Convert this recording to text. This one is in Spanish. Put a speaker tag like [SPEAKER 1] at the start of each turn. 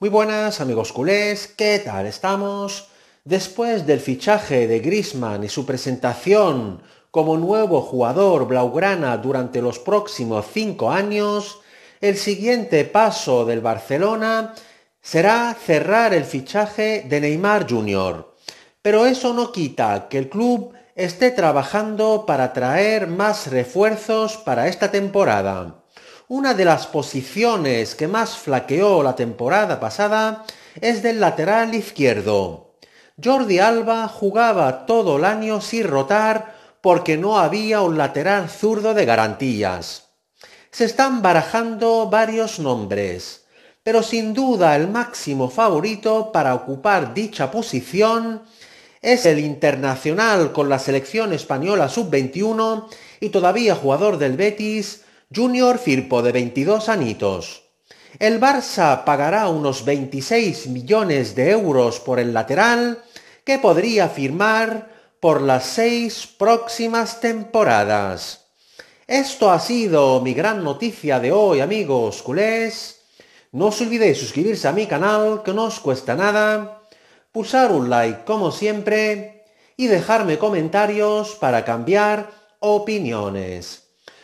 [SPEAKER 1] Muy buenas amigos culés, ¿qué tal estamos? Después del fichaje de Grisman y su presentación como nuevo jugador blaugrana durante los próximos cinco años, el siguiente paso del Barcelona será cerrar el fichaje de Neymar Jr. Pero eso no quita que el club esté trabajando para traer más refuerzos para esta temporada. Una de las posiciones que más flaqueó la temporada pasada es del lateral izquierdo. Jordi Alba jugaba todo el año sin rotar porque no había un lateral zurdo de garantías. Se están barajando varios nombres, pero sin duda el máximo favorito para ocupar dicha posición es el internacional con la selección española sub-21 y todavía jugador del Betis, Junior Firpo de 22 anitos. El Barça pagará unos 26 millones de euros por el lateral que podría firmar por las seis próximas temporadas. Esto ha sido mi gran noticia de hoy amigos culés. No os olvidéis suscribirse a mi canal que no os cuesta nada, pulsar un like como siempre y dejarme comentarios para cambiar opiniones.